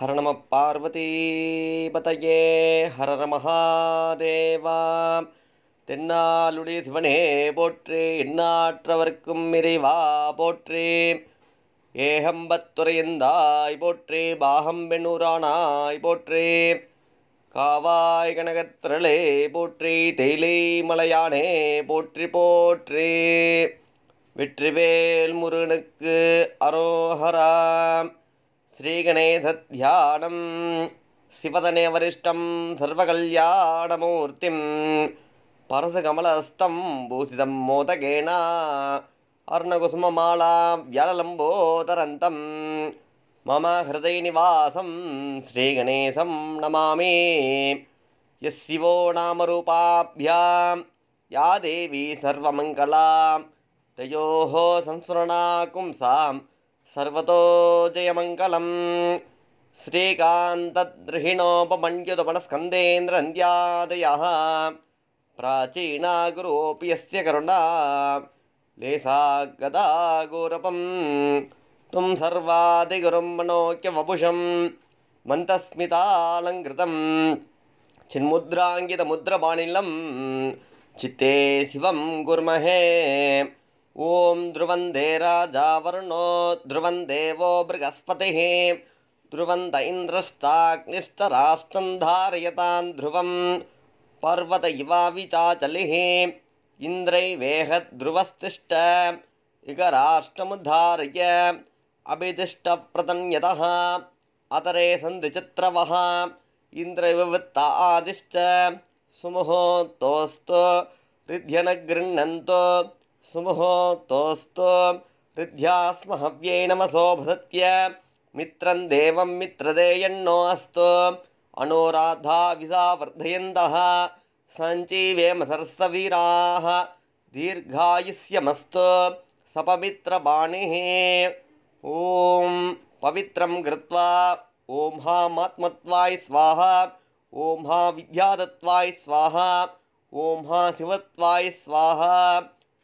ஹர நம பதையே ஹரர மகாதேவா தென்னாளுடைய சிவனே போற்றி எண்ணாற்றவர்க்கும் இறைவா போற்றி ஏகம்பத்துறையந்தாய் போற்றி பாகம்பெண்ணூரானாய் போற்றி காவாய் கனகத்திரளே போற்றி தேயிலை மலையானே போற்றி போற்றி வெற்றிவேல் முருகனுக்கு அரோஹராம் श्रीगणेशध्यानं சிவதனே வரிஷ்டம் சர்வகல்யாணமூர்த்திம் பரசுகமலஸ்தம் பூசிதம் மோதகேனா அருணகுசுமமாலாம் வியலம்போதரந்தம் மம ஹிருதை நிவாசம் ஸ்ரீகணேசம் நமாமி எஸ் சிவோ ரூபாபியாம் யா தேவி சர்வமங்கலாம் தயோஹோ சம்சுரணா கும்சாம் सर्वतो जयमङ्गलम् श्रीकान्तद्रहिणोपमण्युतमनस्कन्देन्द्रन्द्यादयः प्राचीना गुरोऽपि यस्य करुणा लेसा गदा गौरपं त्वं सर्वादिगुरुं मनोक्यवपुषं मन्तस्मितालङ्कृतं चिन्मुद्राङ्गितमुद्रपाणिलं चित्ते शिवं कुर्महे ॐ ध्रुवन्दे ध्रुवं देवो बृहस्पतिः ध्रुवन्त इन्द्रश्चाग्निश्चरास्तन्धारयतान् ध्रुवं पर्वत इवाविचाचलिः इन्द्रैवेहध्रुवस्तिश्च इगराष्ट्रमुद्धार्य अभिदिष्टप्रतन्यतः अतरे सन्धिचित्रवः इन्द्रविवृत्त आदिश्च सुमुहोतोस्तु हृद्य सुमुहोतोऽस्तु हृद्या स्म हव्यै भसत्य मित्रं देवं मित्रदेयन्नोऽस्तु अणोराधा वर्धयन्तः सञ्चीवेम सर्स्वीराः दीर्घायुष्यमस्तु सपवित्रपाणिः ॐ पवित्रं कृत्वा ॐ हा मात्मत्वाय स्वाहा ॐ हा विद्यादत्वाय स्वाहा ॐ हा शिवत्वाय स्वाहा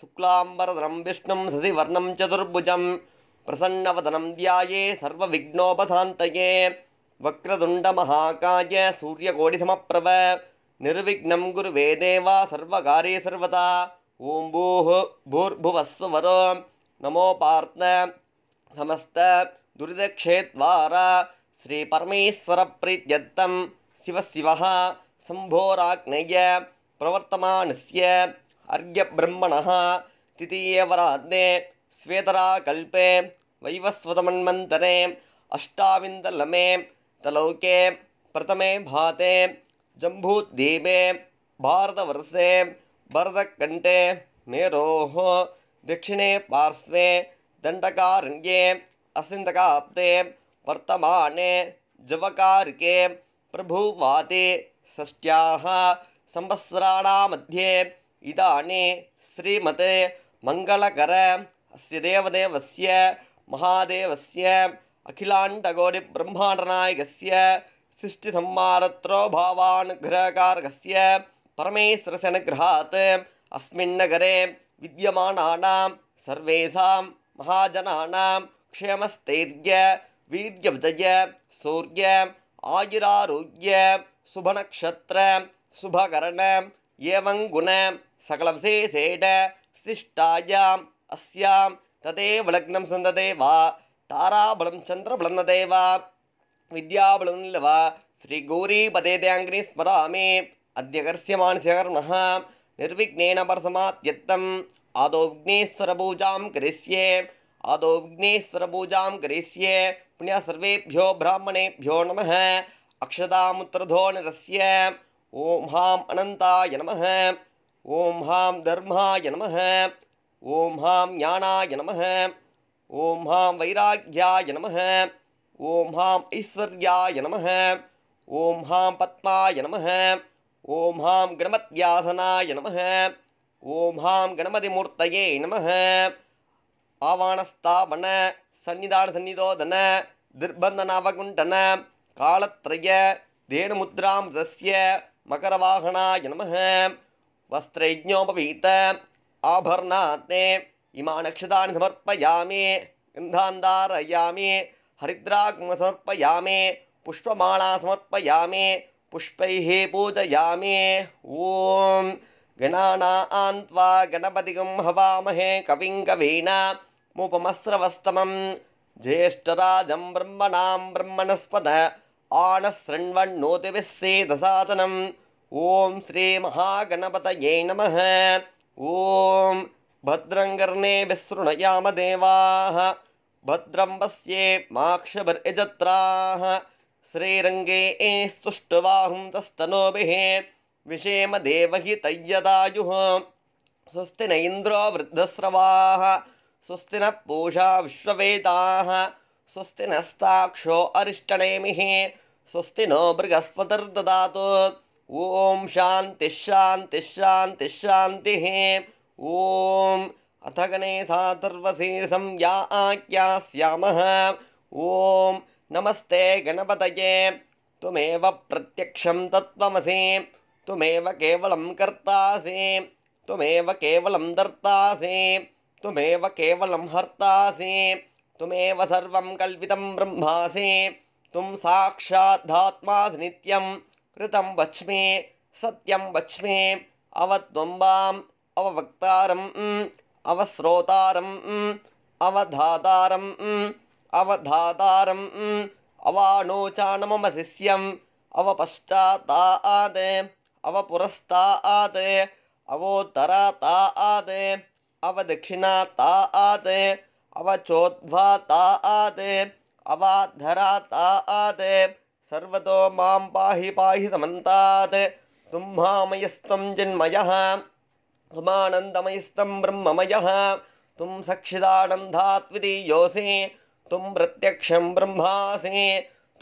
शुक्लाम्बरधनं विष्णुं सधिवर्णं चतुर्भुजं प्रसन्नवदनं ध्याये वक्रतुण्डमहाकाय सूर्यकोटिसमप्रव निर्विघ्नं गुरुवे देवा सर्वकारे सर्वदा ॐ भूः भूर्भुवस्सुवरो नमोपार्त समस्त दुरिदक्षे द्वारा श्रीपरमेश्वरप्रीत्यत्तं शिवशिवः शम्भोराग्नय्य प्रवर्तमानस्य अर्घ्यब्रह्मण तृतीयवरात्ने स्वेतराकल्पे वैवस्वतमन्मन्तने अष्टाविन्दलमे तलौके प्रथमे भाते जम्बूद्वीपे भारतवर्षे भरतकण्ठे मेरोः दक्षिणे पार्श्वे दण्डकारण्ये असिन्दकाब्दे वर्तमाने जवकारिके प्रभुवाते षष्ट्याः संवत्सराणामध्ये इदाने श्रीमत् मङ्गलकर अस्य देवदेवस्य महादेवस्य अखिलाण्डकोटिब्रह्माण्डनायकस्य सृष्टिसम्मानत्रो भावानुग्रहकारकस्य परमेश्वरशनुग्रहात् अस्मिन्नगरे विद्यमानानां सर्वेषां महाजनानां क्षेमस्थैर्य वीर्यविजय सूर्य आयुरारोग्य शुभनक्षत्र शुभकरण एवं गुण सिष्टायाम् अस्यां तदेव लग्नं वा ताराबलं चन्द्रबलन्दते वा विद्याबलं लीगौरीपदे अग्नि स्मरामि अद्य कर्ष्यमाणशकर्मः निर्विघ्नेन परसमात्यत्तम् आदौ विघ्नेश्वरपूजां करिष्ये आदौ विघ्नेश्वरपूजां करिष्ये पुण्य सर्वेभ्यो ब्राह्मणेभ्यो नमः अक्षतामुत्रधो निरस्य ॐ हाम् अनन्ताय नमः ஓம் ஹாம் தர்மாய நம ஓம் ஹாம் ஞானாய நம ஓம் ஹாம் வைராக்கியாய நம ஓம் ஹாம் ஐஸ்வர்யாய நம ஓம் ஹாம் பத்மாய நம ஓம் ஹாம் கணபத்யாசனாய நம ஓம் ஹாம் கணபதிமூர்த்தயே நம ஆவணஸ்தாபன சன்னிதான சன்னிதோதன திர்பந்தனவகுண்டன காலத்ரய தேனுமுத்ராம் ரஸ்ய மகரவாகனாய நம वस्त्रयज्ञोपवीत आभर्णाते इमानक्षतानि इमानिक्षतानि समर्पयामि गन्धान्दा रयमि समर्पयामि पुष्पमाला समर्पयामि पुष्पैः पूजयामि ॐ गणाना आन्त्वा गणपतिगं हवामहे कविं कवीना ज्येष्ठराजं ब्रह्मणां ब्रह्मणस्पद शृण्वन्नोतिभिः सीदसादनम् ॐ श्रीमहागणपतये नमः ॐ भद्रङ्गर्णे विसृणयामदेवाः पश्ये माक्षभर्यजत्राः श्रीरङ्गे विषेम देवहि तय्यदायुः स्वस्ति न इन्द्रो वृद्धस्रवाः नः पूजा विश्ववेदाः स्वस्ति नस्ताक्षो अरिष्टणेमिः स्वस्ति नो बृहस्पतिर्ददातु ओम शांति शांति शांति शांति ओम अथ गणेशा या आज्ञा आज्ञास्यामः ओम नमस्ते गणपत त्वमेव प्रत्यक्षं तत्वसी त्वमेव केवलं कर्तासि त्वमेव केवलं दर्तासि त्वमेव केवलं हर्तासि त्वमेव सर्वं कल्पितं ब्रह्मासि त्वं साक्षाद्धात्मासि नित्यं सत्यम ऋतं वच्मि सत्यं वच्मि अवद्वम्बाम् अववक्तारम् अवस्रोतारम् अवधातारम् अवधातारम् अवाणोचाणममशिष्यम् अवपश्चातात् अवपुरस्तात् अवोत्तरातात् अवदक्षिणातात् अवचोद्भातात् अवाधरातात् सर्वतो मां पाहि पाहि समन्तात् तुम्भामयस्त्वं जिन्मयः त्वमानन्दमयस्त्वं ब्रह्ममयः त्वं सक्षिदानन्धात्वितीयोऽसे त्वं प्रत्यक्षं ब्रह्मासि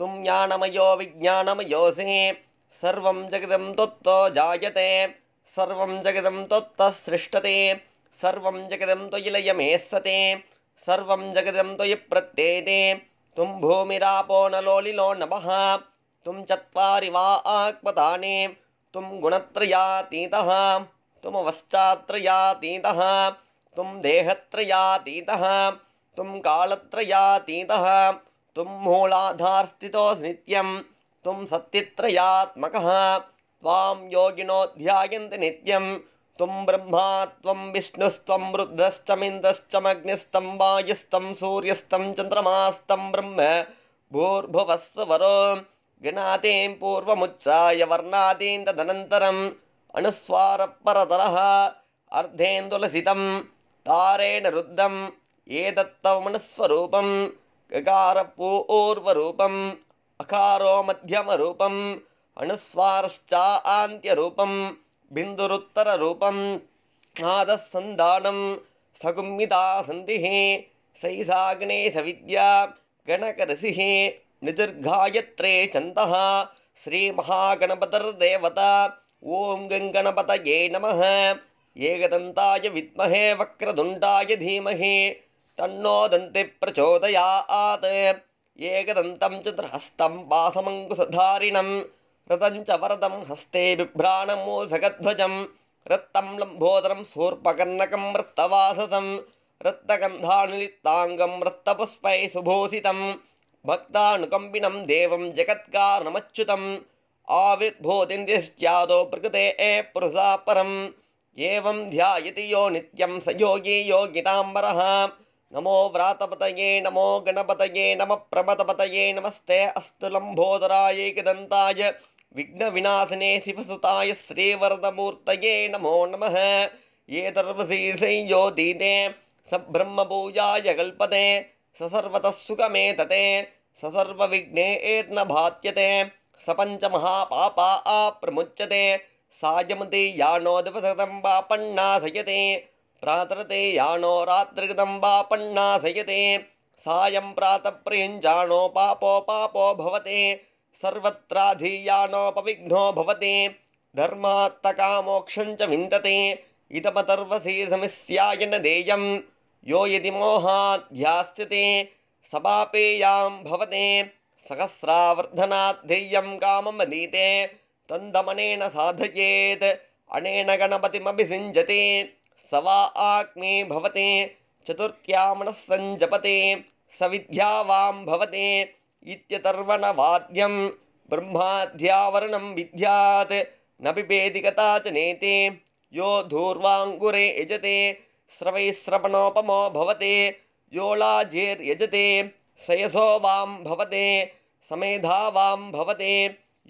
त्वं ज्ञानमयो विज्ञानमयोऽसि सर्वं जगदं त्वत्तो जायते सर्वं जगदं त्वत्तः सृष्टते सर्वं जगदं त्वयि लयमेस्सते सर्वं जगदं त्वयि प्रत्येते तुम भूमिरापो नलोलिलो नभः तुम चत्वारि वा आक्पदाने तुम गुणत्रयातीतः तुम वश्चात्रयातीतः तुम देहत्रयातीतः तुम कालत्रयातीतः तुम मूलाधारस्थितोऽसि नित्यं तुम सत्यत्रयात्मकः त्वां योगिनोऽध्यायन्ति नित्यं त्वं ब्रह्मा त्वं विष्णुस्त्वं रुद्रश्चमिन्दश्चमग्निस्तं वायुस्तं सूर्यस्तं चन्द्रमास्तं ब्रह्म भूर्भुवस्वरो गणातीं पूर्वमुच्चाय वर्णादीं तदनन्तरम् अनुस्वारपरतरः अर्धेन्दुलसितं तारेण रुद्धम् एतत्तव मनुस्वरूपं गकारपूर्वरूपम् अकारो मध्यमरूपम् आन्त्यरूपम् बिन्दुरुत्तररूपं नादस्सन्धानं सगुम्मिता सन्धिः सैषाग्ने सविद्या गणकरसिः निदीर्घायत्रे छन्दः श्रीमहागणपतिर्देवता ॐ गङ्गणपतये नमः एकदन्ताय विद्महे वक्रतुण्डाय धीमहि तन्नो दन्ति प्रचोदयात् एकदन्तं चतुर्हस्तं पासमङ्कुशधारिणम् रतं च वरदं हस्ते बिभ्राणमोसगध्वजं रत्तं लम्भोदरं सूर्पकर्णकं रत्तवाससं रत्तगन्धानिलित्ताङ्गं रत्तपुष्पै सुभूषितं भक्तानुकम्बिनं देवं जगत्कारणमच्युतम् आविर्भूतिन्द्रिश्चादो प्रकृते ए पुरुषा परम् एवं ध्यायति यो नित्यं स योगी योगिनाम्बरः नमो व्रातपतये नमो गणपतये नमः प्रमतपतये नमस्ते अस्तु लम्भोदरायैकदन्ताय विघ्न विनाशने शिवसुताय श्रीवरदमूर्तये नमो नमः ये सब्रह्म सब्रह्मपूजाय कल्पते ससर्वतः सुखमेतते ससर्वविघ्ने एर्न भात्यते सपञ्चमहापापा आप्रमुच्यते सायमते यानो दिवसकृतं वा पण्णाशयते प्रातरते यानो रात्रिकृतं वा सायं प्रात प्रयुञ्जाणो पापो पापो भवते सर्वत्राधीयानोपविघ्नो भवते धर्मात्तका मोक्षञ्च विन्दते इदमतर्वशीर्षमिस्याय देयं यो यदि मोहाध्यास्यते सपापेयां भवते सहस्रावर्धनाद्धेयं काममदीते तन्दमनेन साधयेत् अनेन गणपतिमभिसिञ्जते स वा आग्ने भवते चतुर्थ्या मनः सञ्जपते सविद्या वां भवते इत्यतर्वणवाद्यं ब्रह्माध्यावरणं विद्यात् न पिबेति कदाचनेते यो धूर्वाङ्कुरे यजते स्रवैस्रवणोपमो भवते योलाजेर्यजते सयसो वां भवते समेधा वां भवते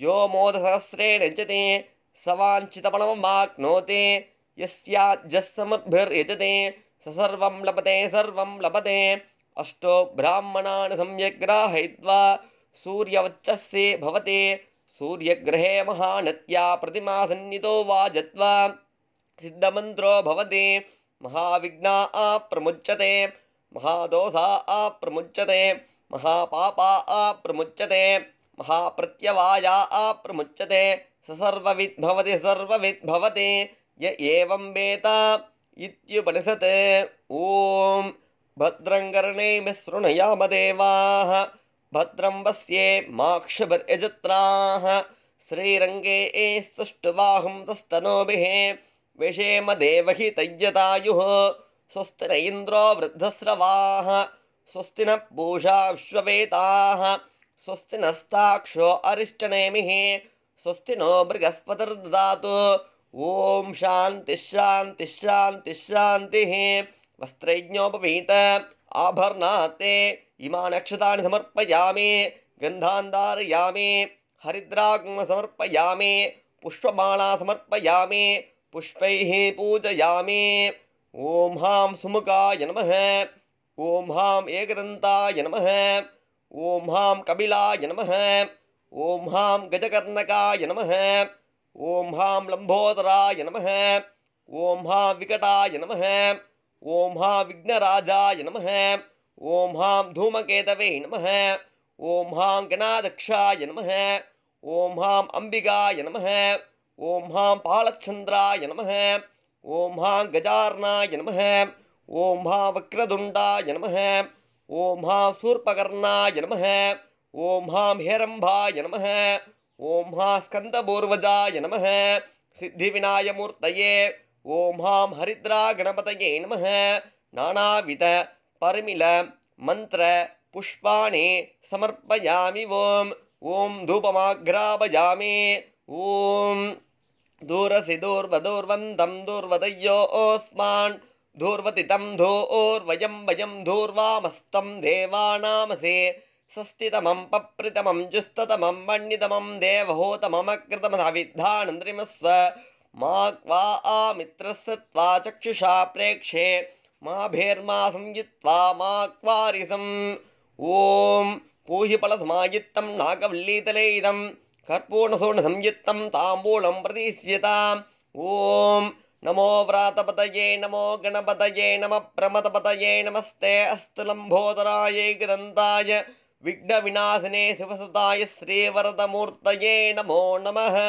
यो मोदसहस्रेण यजते सवाञ्छितपणममाप्नोते यस्याज्जः समद्भिर्यजते स सर्वं लभते सर्वं लभते अष्टो ब्राह्मणान् सम्यक् ग्राहयित्वा सूर्यवच्चस्से भवते सूर्यग्रहे महानत्या प्रतिमा सन्नितो वाजत्वा सिद्धमन्त्रो भवते महाविघ्ना आप्रमुच्यते महादोषा आप्रमुच्यते महापापा आप्रमुच्यते महाप्रत्यवाया आप्रमुच्यते स सर्वविद् भवति सर्वविद् भवति य एवं वेता इत्युपनिषत् ॐ भद्रङ्गर्णे मिसृणयामदेवाः भद्रं वस्ये माक्षभिर्यजत्राः श्रीरङ्गे ए सुष्टुवाहुंसस्तनोभिः विषेमदेवहि तय्यतायुः स्वस्ति न इन्द्रो वृद्धस्रवाः स्वस्ति न पूषा विश्ववेताः स्वस्ति नस्ताक्षो अरिष्टनेमिः स्वस्ति नो मृगस्पतिर्ददातु ॐ शान्तिः शान्तिः शान्तिः शान्तिः वस्त्रोपवीत आभरणाते इमा नक्षतानि समर्पयामि हरिद्रा हरिद्राग्म समर्पयामि पुष्पमाला समर्पयामि पुष्पैः पूजयामि ॐ हां सुमुखाय नम ॐ हां एकदन्ताय नमः ॐ हां कपिलाय नमः ॐ हां गजकर्णकाय नम ओं हाँ लंबोदराय नम ओं हाँ विकटाय नम ओम हा विघ्नराजाय नमः ॐ हां धूमकेतवे नम ॐ हां गणादक्षाय नमः ॐ नम अम्बिकाय नमः ॐ हां पालच्छन्द्राय नम ओं हां गजार्णाय नम ॐ हां वक्रदुण्डाय नम ओं हां सूर्पकर्णाय नम ॐ हां हेरम्भाय नमः ॐ हां स्कन्दपूर्वजाय सिद्धि सिद्धिविनायमूर्तये ॐ हां गणपतये नमः नानावित परिमिल पुष्पाणि समर्पयामि ॐ ॐ धूपमाघ्राभयामि ॐ दूरसि दूर्वं दूर्वदय्यो ओस्मान् धूर्वदितं धू ओर्वजं वयं धूर्वामस्तं देवानामसे सस्तितमं पप्रितमं जुस्ततमं मण्डितमं देवहोतममकृतमसाविद्धानन्द्रिमस्व मा क्वा आमित्रस्य त्वा चक्षुषा प्रेक्षे मा भेर्मा संयुत्वा मा क्वारिसम् ॐ पूहिपलसमायुत्तं नागवल्लीतले इदं कर्पूर्णसूर्णसंयुक्तं ताम्बूलं प्रतीस्यताम् ॐ नमो व्रातपतये नमो गणपतये नमः प्रमतपतये नमस्ते अस्तुलम्भोदरायै गदन्ताय विघ्नविनाशिने शिवसुताय श्रीवरदमूर्तये नमो नमः